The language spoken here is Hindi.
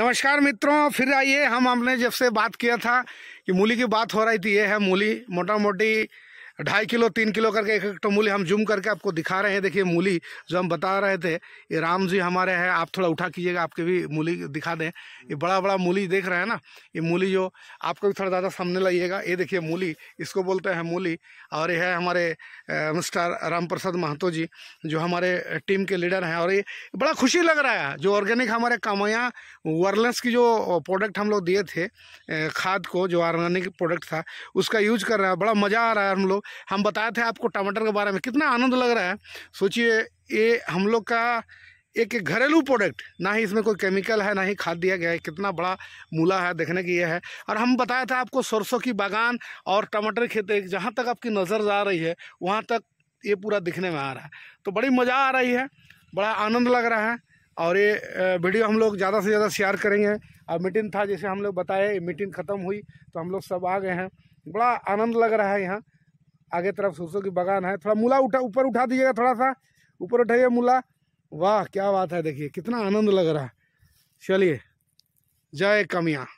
नमस्कार मित्रों फिर आइए हम हमने जब से बात किया था कि मूली की बात हो रही थी ये है मूली मोटा मोटी ढाई किलो तीन किलो करके एक एक तो मूली हम जूम करके आपको दिखा रहे हैं देखिए मूली जो हम बता रहे थे ये राम जी हमारे हैं आप थोड़ा उठा कीजिएगा आपके भी मूली दिखा दें ये बड़ा बड़ा मूली देख रहे हैं ना ये मूली जो आपको भी थोड़ा ज़्यादा सामने लाइएगा ये देखिए मूली इसको बोलते हैं मूली और ये है हमारे मिस्टर राम प्रसाद महतो जी जो हमारे टीम के लीडर हैं और ये बड़ा खुशी लग रहा है जो ऑर्गेनिक हमारे कामया वर्लेंस की जो प्रोडक्ट हम लोग दिए थे खाद को जो ऑर्गेनिक प्रोडक्ट था उसका यूज कर रहे हैं बड़ा मज़ा आ रहा है हम लोग हम बताए थे आपको टमाटर के बारे में कितना आनंद लग रहा है सोचिए ये हम लोग का एक घरेलू प्रोडक्ट ना ही इसमें कोई केमिकल है ना ही खाद दिया गया है कितना बड़ा मूला है देखने की यह है और हम बताया था आपको सरसों की बागान और टमाटर खेत जहाँ तक आपकी नज़र जा रही है वहाँ तक ये पूरा दिखने में आ रहा है तो बड़ी मज़ा आ रही है बड़ा आनंद लग रहा है और ये वीडियो हम लोग ज़्यादा से ज़्यादा शेयर करेंगे और मीटिंग था जैसे हम लोग बताए मीटिंग ख़त्म हुई तो हम लोग सब आ गए हैं बड़ा आनंद लग रहा है यहाँ आगे तरफ सरसों की बगान है थोड़ा मूला उठा ऊपर उठा दीजिएगा थोड़ा सा ऊपर उठाइए मूला वाह क्या बात है देखिए कितना आनंद लग रहा है चलिए जय कमिया